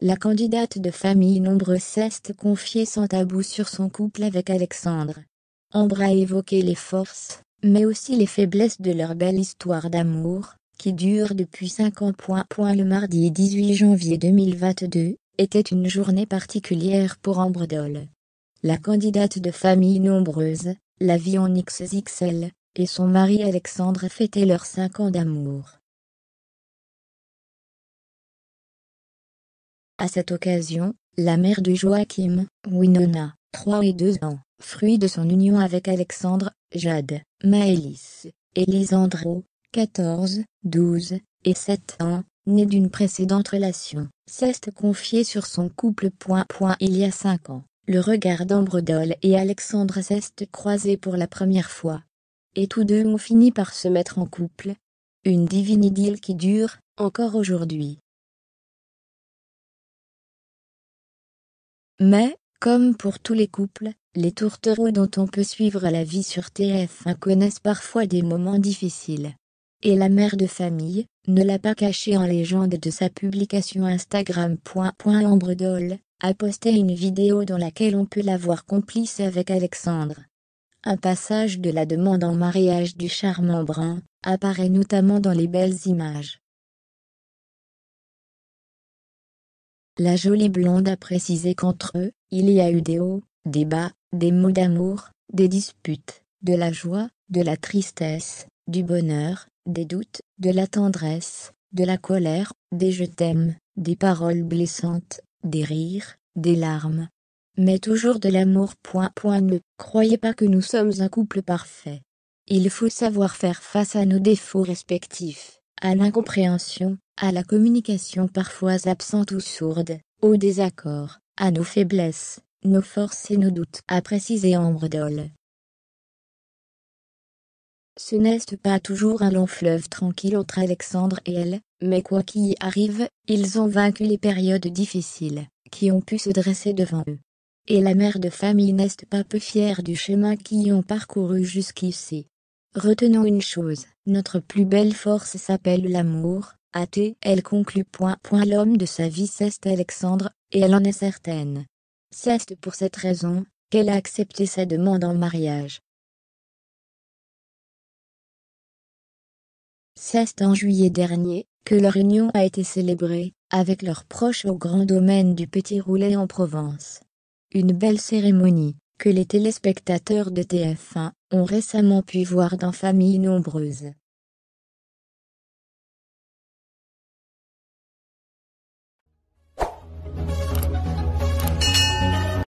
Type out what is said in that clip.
La candidate de famille nombreuse s'est confiée sans tabou sur son couple avec Alexandre. Ambre a évoqué les forces, mais aussi les faiblesses de leur belle histoire d'amour, qui dure depuis 5 ans. le mardi 18 janvier 2022 était une journée particulière pour Ambre Doll. La candidate de famille nombreuse, la vie en XXL, et son mari Alexandre fêtaient leurs cinq ans d'amour. À cette occasion, la mère de Joachim, Winona, 3 et 2 ans, fruit de son union avec Alexandre, Jade, Maëlys, Elisandro, 14, 12 et 7 ans, née d'une précédente relation, s'est confiée sur son couple. il y a 5 ans, le regard d'Ambredol et Alexandre s'est croisé pour la première fois. Et tous deux ont fini par se mettre en couple. Une divine idylle qui dure, encore aujourd'hui. Mais, comme pour tous les couples, les tourtereaux dont on peut suivre la vie sur TF1 connaissent parfois des moments difficiles. Et la mère de famille ne l'a pas caché en légende de sa publication Instagram. a posté une vidéo dans laquelle on peut la voir complice avec Alexandre. Un passage de la demande en mariage du charmant brun apparaît notamment dans les belles images. La jolie blonde a précisé qu'entre eux, il y a eu des hauts, des bas, des mots d'amour, des disputes, de la joie, de la tristesse, du bonheur, des doutes, de la tendresse, de la colère, des je t'aime, des paroles blessantes, des rires, des larmes. Mais toujours de l'amour. Point, point, ne croyez pas que nous sommes un couple parfait. Il faut savoir faire face à nos défauts respectifs à l'incompréhension, à la communication parfois absente ou sourde, au désaccord, à nos faiblesses, nos forces et nos doutes, a précisé Ambre dole Ce n'est pas toujours un long fleuve tranquille entre Alexandre et elle, mais quoi qu'il arrive, ils ont vaincu les périodes difficiles qui ont pu se dresser devant eux. Et la mère de famille n'est pas peu fière du chemin qu'ils ont parcouru jusqu'ici. Retenons une chose, notre plus belle force s'appelle l'amour, athée, elle conclut l'homme de sa vie c'est Alexandre, et elle en est certaine. C'est pour cette raison, qu'elle a accepté sa demande en mariage. C'est en juillet dernier, que leur union a été célébrée, avec leurs proches au grand domaine du Petit Roulet en Provence. Une belle cérémonie, que les téléspectateurs de TF1 ont récemment pu voir dans Familles nombreuses.